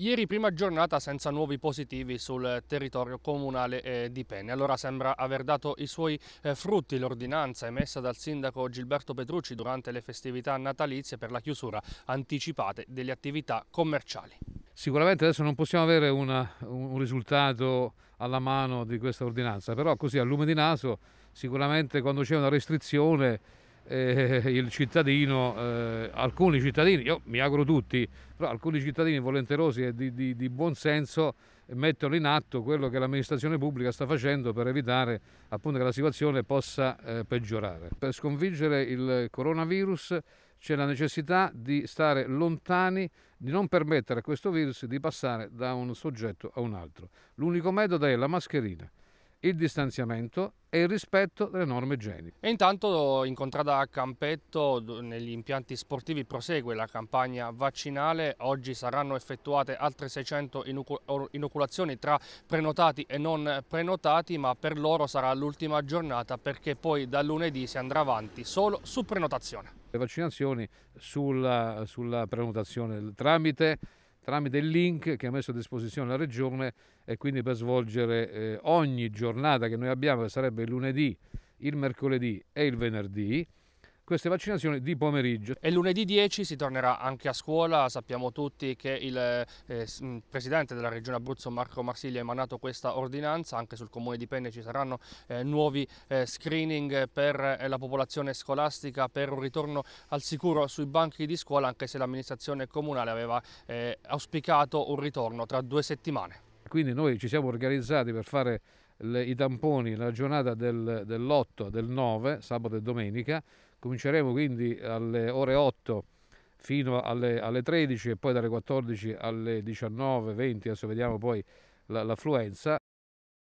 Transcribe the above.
Ieri prima giornata senza nuovi positivi sul territorio comunale eh, di Penne. Allora sembra aver dato i suoi eh, frutti l'ordinanza emessa dal sindaco Gilberto Petrucci durante le festività natalizie per la chiusura anticipate delle attività commerciali. Sicuramente adesso non possiamo avere una, un risultato alla mano di questa ordinanza, però così a lume di naso sicuramente quando c'è una restrizione eh, il cittadino, eh, alcuni cittadini, io mi auguro tutti, però alcuni cittadini volenterosi e di, di, di buon senso mettono in atto quello che l'amministrazione pubblica sta facendo per evitare appunto, che la situazione possa eh, peggiorare. Per sconfiggere il coronavirus c'è la necessità di stare lontani, di non permettere a questo virus di passare da un soggetto a un altro. L'unico metodo è la mascherina il distanziamento e il rispetto delle norme igieniche. E intanto in contrada a Campetto negli impianti sportivi prosegue la campagna vaccinale, oggi saranno effettuate altre 600 inoculazioni tra prenotati e non prenotati ma per loro sarà l'ultima giornata perché poi da lunedì si andrà avanti solo su prenotazione. Le vaccinazioni sulla, sulla prenotazione tramite tramite il link che ha messo a disposizione la Regione e quindi per svolgere eh, ogni giornata che noi abbiamo, che sarebbe il lunedì, il mercoledì e il venerdì, queste vaccinazioni di pomeriggio. E lunedì 10 si tornerà anche a scuola, sappiamo tutti che il eh, mm, presidente della regione Abruzzo Marco Marsiglia ha emanato questa ordinanza, anche sul comune di Penne ci saranno eh, nuovi eh, screening per eh, la popolazione scolastica per un ritorno al sicuro sui banchi di scuola, anche se l'amministrazione comunale aveva eh, auspicato un ritorno tra due settimane. Quindi noi ci siamo organizzati per fare le, i tamponi nella giornata del, dell'8, del 9, sabato e domenica, Cominceremo quindi alle ore 8 fino alle, alle 13 e poi dalle 14 alle 19, 20, adesso vediamo poi l'affluenza.